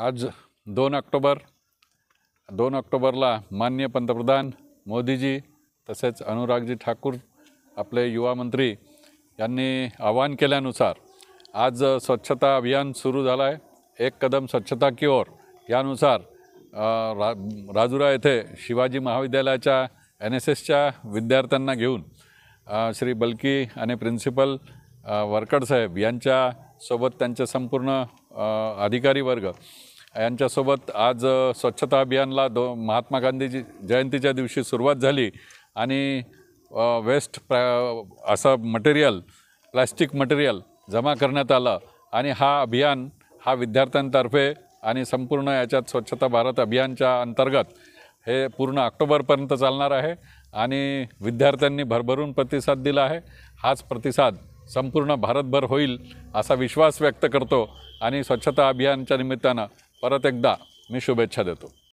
आज दोन ऑक्टोबर दोन ऑक्टोबरला मान्य पंतप्रधान मोदीजी तसेच अनुरागजी ठाकूर आपले युवा मंत्री यांनी आवाहन केल्यानुसार आज स्वच्छता अभियान सुरू झालं आहे एक कदम स्वच्छता की ओर यानुसार रा राजुरा येथे शिवाजी महाविद्यालयाच्या एन एस एसच्या विद्यार्थ्यांना घेऊन श्री बल्की आणि प्रिन्सिपल वरकड साहेब यांच्यासोबत त्यांचे संपूर्ण अधिकारी वर्ग यांच्यासोबत आज स्वच्छता अभियानला दो महात्मा गांधीजी जयंतीच्या दिवशी सुरुवात झाली आणि वेस्ट प्रा असं मटेरियल प्लॅस्टिक मटेरियल जमा करण्यात आलं आणि हा अभियान हा विद्यार्थ्यांतर्फे आणि संपूर्ण याच्यात स्वच्छता भारत अभियानच्या अंतर्गत हे पूर्ण ऑक्टोबरपर्यंत चालणार आहे आणि विद्यार्थ्यांनी भरभरून प्रतिसाद दिला आहे हाच प्रतिसाद संपूर्ण भारतभर होईल असा विश्वास व्यक्त करतो आणि स्वच्छता अभियानच्या निमित्तानं परत एकदा मी शुभेच्छा देतो